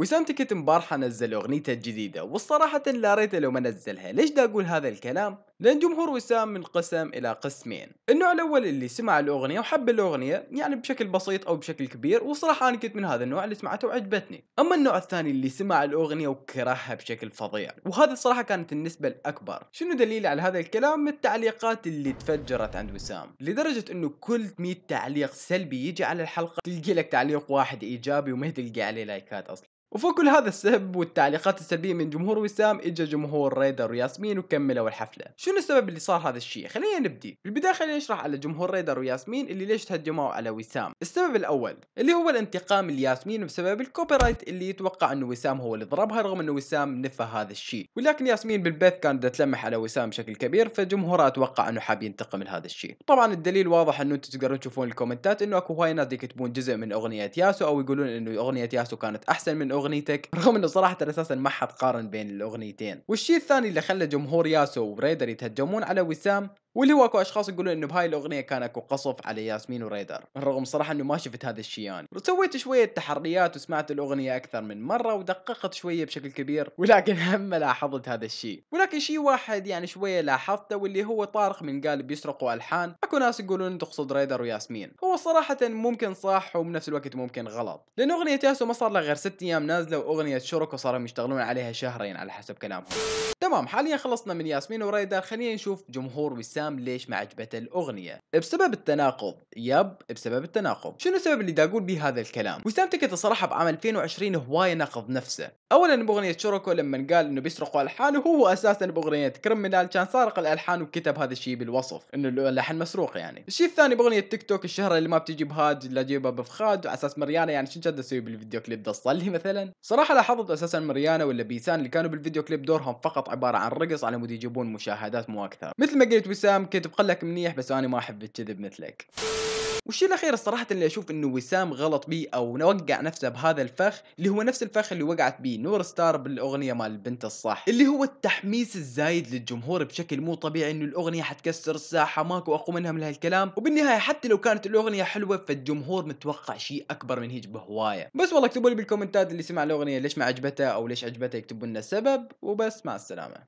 وسام تيكت امبارحة نزل اغنيته الجديدة والصراحة لا ريت لو ما نزلها ليش دا اقول هذا الكلام لان جمهور وسام منقسم الى قسمين النوع الاول اللي سمع الاغنية وحب الاغنية يعني بشكل بسيط او بشكل كبير وصراحة انا كنت من هذا النوع اللي سمعته وعجبتني اما النوع الثاني اللي سمع الاغنية وكرهها بشكل فظيع وهذا الصراحة كانت النسبة الاكبر شنو دليلي على هذا الكلام التعليقات اللي تفجرت عند وسام لدرجة انه كل 100 تعليق سلبي يجي على الحلقة تلقي لك تعليق واحد ايجابي وما تلقي عليه لايكات اصلا وفوق كل هذا السب والتعليقات السلبيه من جمهور وسام اجى جمهور ريدر وياسمين وكملوا الحفله شنو السبب اللي صار هذا الشيء خلينا نبدي في البدايه خلينا نشرح على جمهور ريدر وياسمين اللي ليش تهجموا على وسام السبب الاول اللي هو الانتقام لياسمين بسبب الكوبي رايت اللي يتوقع انه وسام هو اللي ضربها رغم انه وسام نفى هذا الشيء ولكن ياسمين بالبث كانت تلمح على وسام بشكل كبير فجمهورها اتوقع انه حاب ينتقم لهذا الشيء طبعا الدليل واضح انه انتم تقدرون تشوفون الكومنتات انه اكو هواي ناس يكتبون جزء من اغنيه ياسو او يقولون انه اغنيه ياسو كانت احسن من اغنيتك رغم انه صراحه اساسا ما حد قارن بين الاغنيتين والشيء الثاني اللي خلى جمهور ياسو وريدر يتهجمون على وسام واللي هو اكو اشخاص يقولون انه بهاي الاغنيه كان اكو قصف على ياسمين وريدر رغم صراحه انه ما شفت هذا الشيء يعني وسويت شويه تحريات وسمعت الاغنيه اكثر من مره ودققت شويه بشكل كبير ولكن هم لاحظت هذا الشيء ولكن شيء واحد يعني شويه لاحظته واللي هو طارق من قال بيسرقوا الحان اكو ناس يقولون تقصد ريدر وياسمين هو صراحه ممكن صح وبنفس الوقت ممكن غلط لان اغنيه ياسو ما صار لها غير ست ايام نازله واغنيه شركه صاروا يشتغلون عليها شهرين على حسب كلامهم تمام حاليا خلصنا من ياسمين وريدر خلينا نشوف جمهور وسام ليش ما عجبته الاغنيه بسبب التناقض يب بسبب التناقض شنو السبب اللي دا اقول به هذا الكلام وسام تكت الصراحه بعام 2020 هوايه ناقض نفسه اولا باغنيه شركو لما قال انه بيسرقوا الحانه وهو اساسا باغنيه كريمنال كان سارق الالحان وكتب هذا الشيء بالوصف انه اللحن مسروق يعني الشيء الثاني باغنيه تيك توك الشهره اللي ما بتجي بهاد لا جيبها بفخاد على اساس مريانا يعني شنو جد اسوي بالفيديو كليب ده صلي مثلا صراحه لاحظت اساسا مريانا ولا بيسان اللي كانوا بالفيديو كليب دورهم فقط عباره عن رقص على مود يجيبون مشاهدات مو اكثر مثل ما قلت وسام كنت بقول لك منيح بس انا ما احب الكذب مثلك والشيء الاخير الصراحه اللي اشوف انه وسام غلط بيه او وقع نفسه بهذا الفخ اللي هو نفس الفخ اللي وقعت بيه نور ستار بالاغنيه مال البنت الصح اللي هو التحميس الزايد للجمهور بشكل مو طبيعي انه الاغنيه حتكسر الساحه ماكو اقوى منها من هالكلام وبالنهايه حتى لو كانت الاغنيه حلوه فالجمهور متوقع شيء اكبر من هيج بهوايه بس والله اكتبوا لي بالكومنتات اللي سمع الاغنيه ليش ما عجبته او ليش عجبته يكتبوا لنا السبب وبس مع السلامه